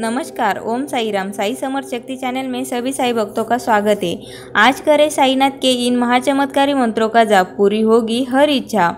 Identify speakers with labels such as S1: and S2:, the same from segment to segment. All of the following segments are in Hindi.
S1: नमस्कार ओम साई राम साई समर शक्ति चैनल में सभी साई भक्तों का स्वागत है आज करें साईनाथ के इन महाचमत्कारी मंत्रों का जाप पूरी होगी हर इच्छा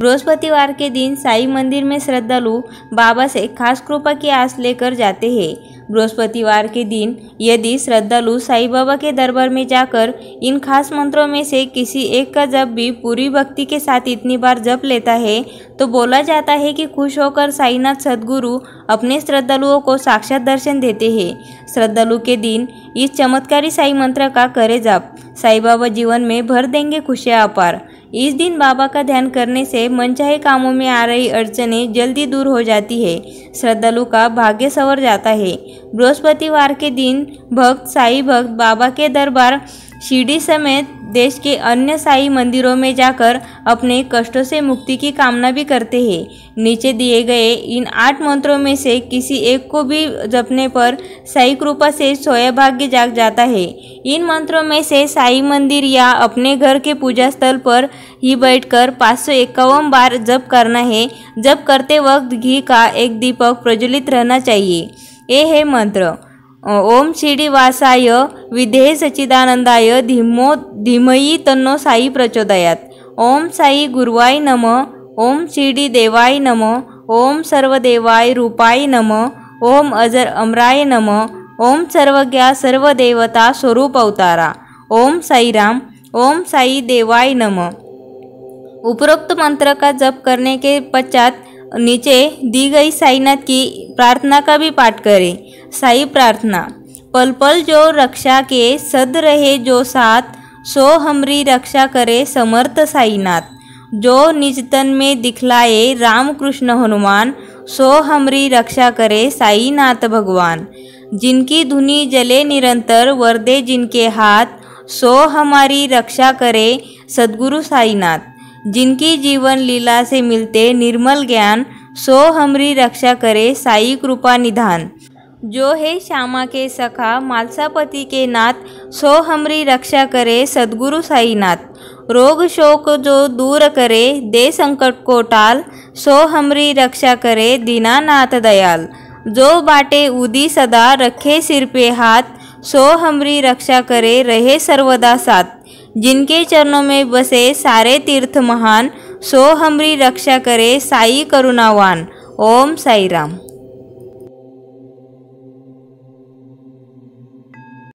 S1: बृहस्पतिवार के दिन साई मंदिर में श्रद्धालु बाबा से खास कृपा की आस लेकर जाते हैं बृहस्पतिवार के दिन यदि श्रद्धालु साईं बाबा के दरबार में जाकर इन खास मंत्रों में से किसी एक का जब भी पूरी भक्ति के साथ इतनी बार जप लेता है तो बोला जाता है कि खुश होकर साईनाथ सदगुरु अपने श्रद्धालुओं को साक्षात दर्शन देते हैं श्रद्धालु के दिन इस चमत्कारी साई मंत्र का करे जाप साई बाबा जीवन में भर देंगे खुशियाँ अपार इस दिन बाबा का ध्यान करने से मनचाहे कामों में आ रही अड़चनें जल्दी दूर हो जाती है श्रद्धालु का भाग्य सवर जाता है बृहस्पतिवार के दिन भक्त साई भक्त बाबा के दरबार शिरडी समेत देश के अन्य साई मंदिरों में जाकर अपने कष्टों से मुक्ति की कामना भी करते हैं नीचे दिए गए इन आठ मंत्रों में से किसी एक को भी जपने पर साई कृपा से सोया भाग्य जाग जाता है इन मंत्रों में से साई मंदिर या अपने घर के पूजा स्थल पर ही बैठकर पाँच सौ इक्यावन बार जप करना है जप करते वक्त घी का एक दीपक प्रज्वलित रहना चाहिए ये है मंत्र ओम श्रीवासाय विधे सचिदानंदाय धीमो धीमयी तन्नो साई प्रचोदयात ओम साई गुरुवाय नम ओम शिर्डी देवाय नम ओम देवाय रूपाय नम ओम अजर अमराय नम ओम सर्वज्ञा सर्व देवता स्वरूप अवतारा ओम राम ओम साई देवाय नम उपरोक्त मंत्र का जप करने के पश्चात नीचे दी गई साईनाथ की प्रार्थना का भी पाठ करें साई प्रार्थना पल पल जो रक्षा के सद रहे जो साथ सो हमरी रक्षा करे समर्थ साईनाथ जो निजतन में दिखलाए राम कृष्ण हनुमान सो हमरी रक्षा करे साईनाथ भगवान जिनकी धुनी जले निरंतर वरदे जिनके हाथ सो हमारी रक्षा करे सदगुरु साईनाथ जिनकी जीवन लीला से मिलते निर्मल ज्ञान सो हमरी रक्षा करे साई कृपा निधान जो है श्यामा के सखा मालसापति के नाथ सो हमरी रक्षा करे सदगुरु साईनाथ रोग शोक जो दूर करे दे संकट को टाल सो हमरी रक्षा करे दीनानाथ दयाल जो बाटे उदी सदा रखे सिर पे हाथ सो हमरी रक्षा करे रहे सर्वदा साथ जिनके चरणों में बसे सारे तीर्थ महान सो हमरी रक्षा करे साई करुणावान ओम साई राम